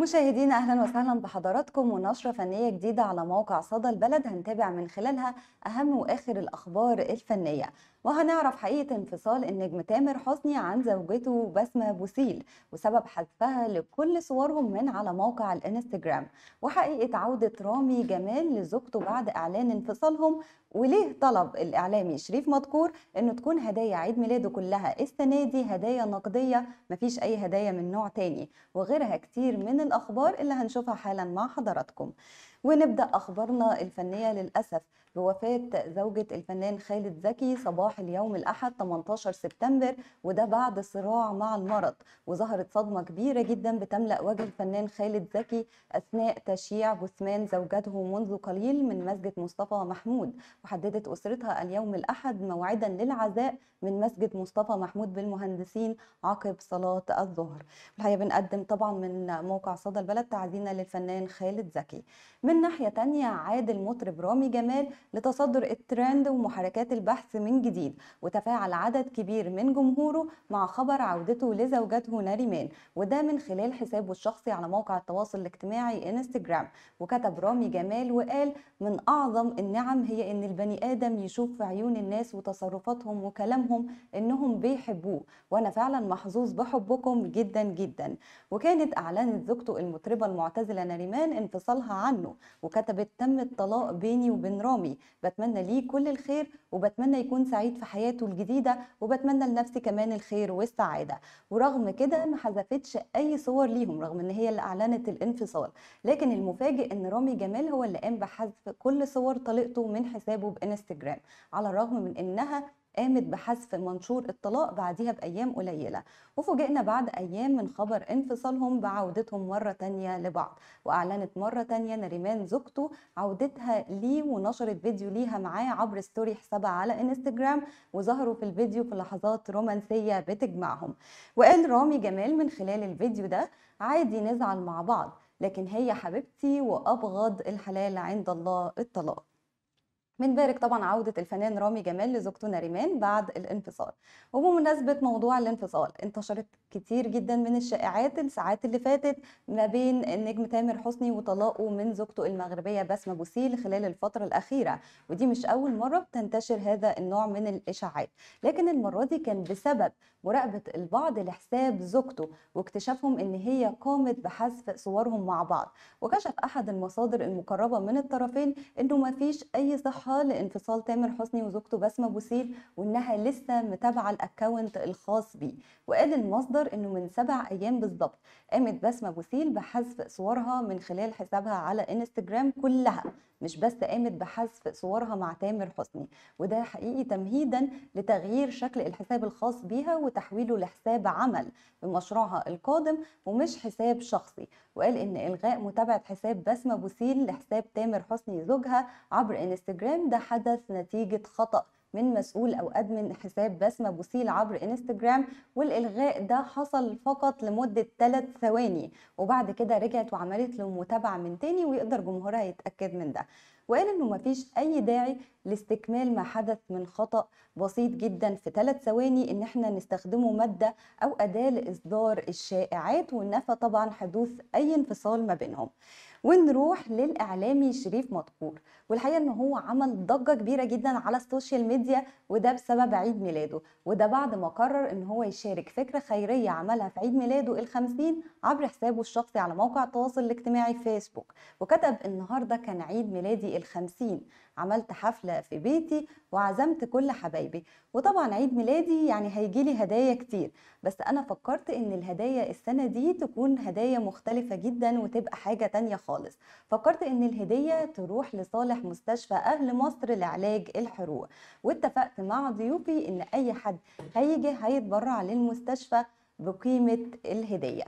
مشاهدينا اهلا وسهلا بحضراتكم ونشره فنيه جديده على موقع صدى البلد هنتابع من خلالها اهم واخر الاخبار الفنيه وهنعرف حقيقة انفصال النجم تامر حسني عن زوجته بسمة بوسيل وسبب حذفها لكل صورهم من على موقع الانستجرام وحقيقة عودة رامي جمال لزوجته بعد إعلان انفصالهم وليه طلب الإعلامي شريف مذكور إنه تكون هدايا عيد ميلاده كلها السنة دي هدايا نقدية مفيش أي هدايا من نوع تاني وغيرها كتير من الأخبار اللي هنشوفها حالا مع حضراتكم ونبدأ أخبارنا الفنية للأسف بوفاة زوجة الفنان خالد زكي صباح اليوم الأحد 18 سبتمبر وده بعد صراع مع المرض وظهرت صدمة كبيرة جدا بتملأ وجه الفنان خالد زكي أثناء تشييع جثمان زوجته منذ قليل من مسجد مصطفى محمود وحددت أسرتها اليوم الأحد موعدا للعزاء من مسجد مصطفى محمود بالمهندسين عقب صلاة الظهر الحقيقة بنقدم طبعا من موقع صدى البلد تعزينا للفنان خالد زكي من ناحية تانية عاد المطرب رامي جمال لتصدر الترند ومحركات البحث من جديد وتفاعل عدد كبير من جمهوره مع خبر عودته لزوجته ناريمان وده من خلال حسابه الشخصي على موقع التواصل الاجتماعي انستجرام وكتب رامي جمال وقال من أعظم النعم هي إن البني آدم يشوف في عيون الناس وتصرفاتهم وكلامهم إنهم بيحبوه وأنا فعلا محظوظ بحبكم جدا جدا وكانت أعلنت زوجته المطربة المعتزلة ناريمان انفصالها عنه وكتبت تم الطلاق بيني وبين رامي بتمنى ليه كل الخير وبتمنى يكون سعيد في حياته الجديدة وبتمنى لنفسي كمان الخير والسعادة ورغم كده ما حذفتش أي صور ليهم رغم إن هي اللي أعلنت الانفصال لكن المفاجئ إن رامي جمال هو اللي قام بحذف كل صور طليقته من حسابه بإنستجرام على الرغم من إنها قامت بحذف منشور الطلاق بعديها بأيام قليلة وفوجئنا بعد أيام من خبر انفصالهم بعودتهم مرة تانية لبعض وأعلنت مرة تانية نريمان زوجته عودتها ليه ونشرت فيديو ليها معاه عبر ستوري حسابها على انستجرام وظهروا في الفيديو في لحظات رومانسية بتجمعهم وقال رامي جمال من خلال الفيديو ده عادي نزعل مع بعض لكن هي حبيبتي وأبغض الحلال عند الله الطلاق من ذلك طبعا عودة الفنان رامي جمال لزوجته نريمان بعد الانفصال وبمناسبة موضوع الانفصال انتشرت كتير جدا من الشائعات الساعات اللي فاتت ما بين النجم تامر حسني وطلاقه من زوجته المغربية بسمة بوسيل خلال الفترة الأخيرة ودي مش أول مرة بتنتشر هذا النوع من الإشاعات لكن المرة دي كان بسبب مراقبة البعض لحساب زوجته واكتشافهم إن هي قامت بحذف صورهم مع بعض وكشف أحد المصادر المقربة من الطرفين إنه مفيش أي صحة لانفصال تامر حسني وزوجته بسمة بوسيل وإنها لسه متابعة الأكونت الخاص بيه وقال المصدر إنه من سبع أيام بالظبط قامت بسمة بوسيل بحذف صورها من خلال حسابها على انستجرام كلها مش بس قامت بحذف صورها مع تامر حسني وده حقيقي تمهيدا لتغيير شكل الحساب الخاص بيها وتحويله لحساب عمل بمشروعها القادم ومش حساب شخصي وقال ان الغاء متابعه حساب بسمه بوسيل لحساب تامر حسني زوجها عبر انستجرام الكلام ده حدث نتيجة خطأ من مسؤول او ادمن حساب بسمه بوسيل عبر انستجرام والالغاء ده حصل فقط لمده 3 ثواني وبعد كده رجعت وعملت له متابعه من تاني ويقدر جمهورها يتاكد من ده وقال انه مفيش اي داعي لاستكمال ما حدث من خطا بسيط جدا في ثلاث ثواني ان احنا نستخدمه ماده او اداه لاصدار الشائعات ونفى طبعا حدوث اي انفصال ما بينهم ونروح للاعلامي شريف مدحور والحقيقه ان هو عمل ضجه كبيره جدا على السوشيال ميديا وده بسبب عيد ميلاده وده بعد ما قرر ان هو يشارك فكره خيريه عملها في عيد ميلاده ال50 عبر حسابه الشخصي على موقع التواصل الاجتماعي فيسبوك وكتب النهارده كان عيد ميلادي ال50 عملت حفله في بيتي وعزمت كل حبايبي وطبعا عيد ميلادي يعني هيجي لي هدايا كتير بس انا فكرت ان الهدايا السنه دي تكون هدايا مختلفه جدا وتبقى حاجه تانية خالص فكرت ان الهديه تروح لصالح مستشفى اهل مصر لعلاج الحروق واتفقت مع ضيوفي ان اي حد هيجي هيتبرع للمستشفى بقيمه الهديه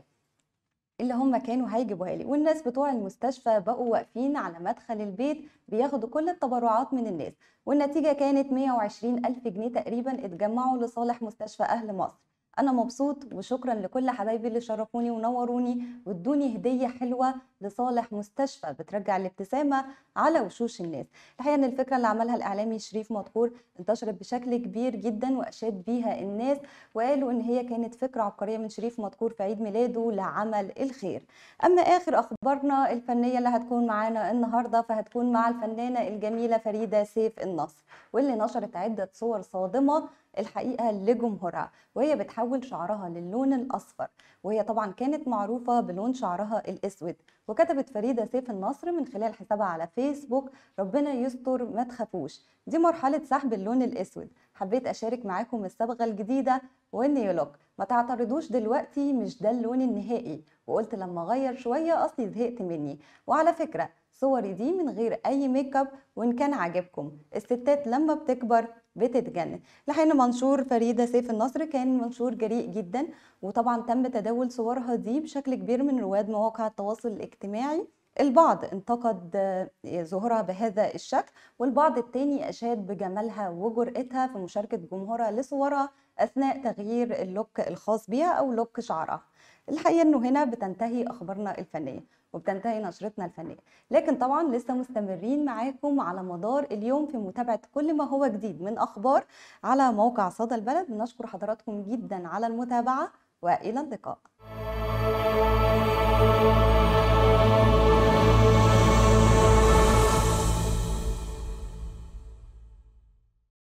اللي هم كانوا هيجيبوها لي والناس بتوع المستشفى بقوا واقفين على مدخل البيت بياخدوا كل التبرعات من الناس والنتيجة كانت 120 ألف جنيه تقريبا اتجمعوا لصالح مستشفى أهل مصر انا مبسوط وشكرا لكل حبايبي اللي شرفوني ونوروني وادوني هديه حلوه لصالح مستشفى بترجع الابتسامه على وشوش الناس الحقيقه ان الفكره اللي عملها الاعلامي شريف مدكور انتشرت بشكل كبير جدا واشاد بيها الناس وقالوا ان هي كانت فكره عبقريه من شريف مدكور في عيد ميلاده لعمل الخير اما اخر اخبارنا الفنيه اللي هتكون معانا النهارده فهتكون مع الفنانه الجميله فريده سيف النصر واللي نشرت عده صور صادمه الحقيقه لجمهورها وهي بتحول شعرها للون الاصفر وهي طبعا كانت معروفه بلون شعرها الاسود وكتبت فريده سيف النصر من خلال حسابها على فيسبوك ربنا يستر ما تخافوش دي مرحله سحب اللون الاسود حبيت اشارك معاكم الصبغه الجديده والنيولوك ما تعترضوش دلوقتي مش ده اللون النهائي وقلت لما اغير شويه اصلي زهقت مني وعلى فكره صوري دي من غير اي ميك اب وان كان عاجبكم الستات لما بتكبر بتتجنن لحين منشور فريدة سيف النصر كان منشور جريء جدا وطبعا تم تداول صورها دي بشكل كبير من رواد مواقع التواصل الاجتماعي البعض انتقد ظهورها بهذا الشكل والبعض التاني أشاد بجمالها وجرأتها في مشاركة جمهورها لصورها اثناء تغيير اللوك الخاص بيها او لوك شعرها الحقيقه انه هنا بتنتهي اخبارنا الفنيه وبتنتهي نشرتنا الفنيه لكن طبعا لسه مستمرين معاكم على مدار اليوم في متابعه كل ما هو جديد من اخبار على موقع صدى البلد نشكر حضراتكم جدا على المتابعه والى اللقاء